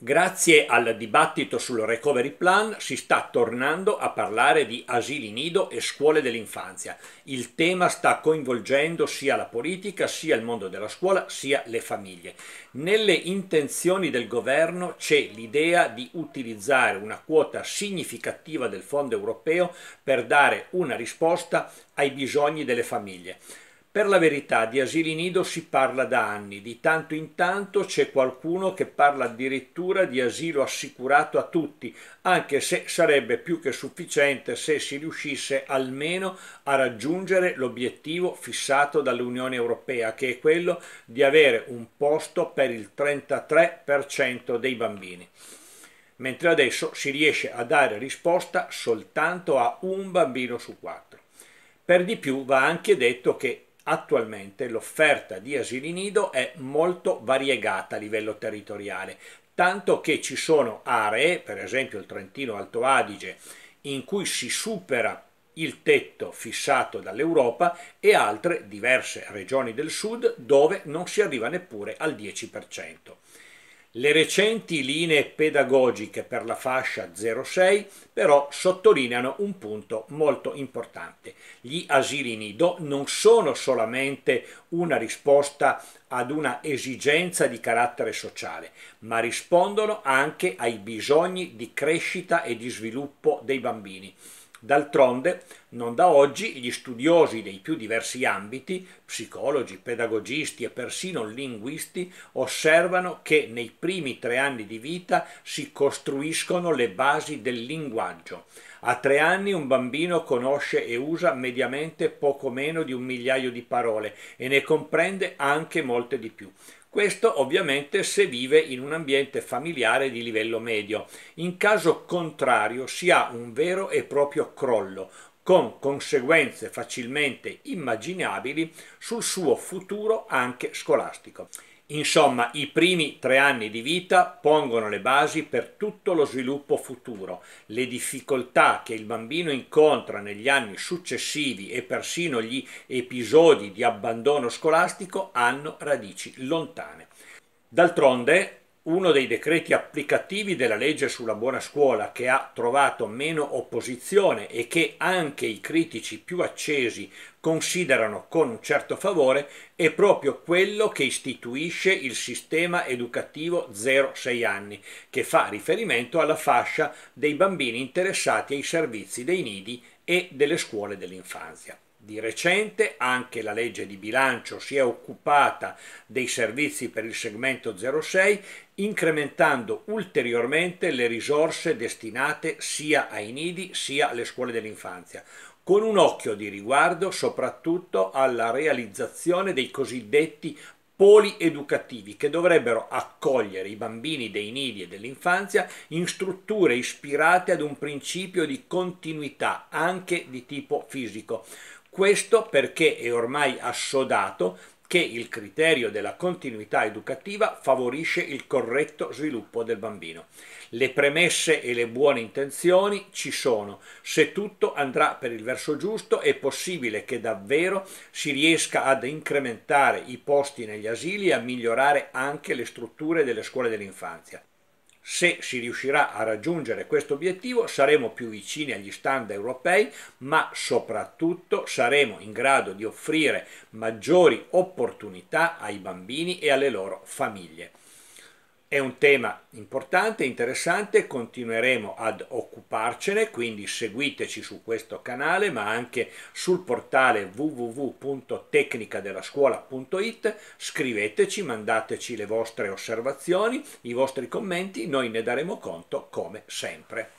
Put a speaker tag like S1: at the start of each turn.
S1: Grazie al dibattito sul recovery plan si sta tornando a parlare di asili nido e scuole dell'infanzia. Il tema sta coinvolgendo sia la politica, sia il mondo della scuola, sia le famiglie. Nelle intenzioni del governo c'è l'idea di utilizzare una quota significativa del fondo europeo per dare una risposta ai bisogni delle famiglie. Per la verità di asili nido si parla da anni, di tanto in tanto c'è qualcuno che parla addirittura di asilo assicurato a tutti, anche se sarebbe più che sufficiente se si riuscisse almeno a raggiungere l'obiettivo fissato dall'Unione Europea, che è quello di avere un posto per il 33% dei bambini mentre adesso si riesce a dare risposta soltanto a un bambino su quattro. Per di più va anche detto che Attualmente l'offerta di asili nido è molto variegata a livello territoriale, tanto che ci sono aree, per esempio il Trentino Alto Adige, in cui si supera il tetto fissato dall'Europa e altre diverse regioni del sud dove non si arriva neppure al 10%. Le recenti linee pedagogiche per la fascia 06 però sottolineano un punto molto importante. Gli asili nido non sono solamente una risposta ad una esigenza di carattere sociale, ma rispondono anche ai bisogni di crescita e di sviluppo dei bambini. D'altronde, non da oggi, gli studiosi dei più diversi ambiti, psicologi, pedagogisti e persino linguisti, osservano che nei primi tre anni di vita si costruiscono le basi del linguaggio. A tre anni un bambino conosce e usa mediamente poco meno di un migliaio di parole e ne comprende anche molte di più. Questo ovviamente se vive in un ambiente familiare di livello medio. In caso contrario si ha un vero e proprio crollo, con conseguenze facilmente immaginabili sul suo futuro anche scolastico. Insomma, i primi tre anni di vita pongono le basi per tutto lo sviluppo futuro. Le difficoltà che il bambino incontra negli anni successivi e persino gli episodi di abbandono scolastico hanno radici lontane. D'altronde, uno dei decreti applicativi della legge sulla buona scuola che ha trovato meno opposizione e che anche i critici più accesi considerano con un certo favore è proprio quello che istituisce il sistema educativo 0-6 anni, che fa riferimento alla fascia dei bambini interessati ai servizi dei nidi e delle scuole dell'infanzia. Di recente anche la legge di bilancio si è occupata dei servizi per il segmento 06 incrementando ulteriormente le risorse destinate sia ai nidi sia alle scuole dell'infanzia con un occhio di riguardo soprattutto alla realizzazione dei cosiddetti poli educativi che dovrebbero accogliere i bambini dei nidi e dell'infanzia in strutture ispirate ad un principio di continuità anche di tipo fisico questo perché è ormai assodato che il criterio della continuità educativa favorisce il corretto sviluppo del bambino. Le premesse e le buone intenzioni ci sono. Se tutto andrà per il verso giusto è possibile che davvero si riesca ad incrementare i posti negli asili e a migliorare anche le strutture delle scuole dell'infanzia. Se si riuscirà a raggiungere questo obiettivo saremo più vicini agli stand europei, ma soprattutto saremo in grado di offrire maggiori opportunità ai bambini e alle loro famiglie. È un tema importante, interessante, continueremo ad occuparcene, quindi seguiteci su questo canale ma anche sul portale www.tecnicadellascuola.it, scriveteci, mandateci le vostre osservazioni, i vostri commenti, noi ne daremo conto come sempre.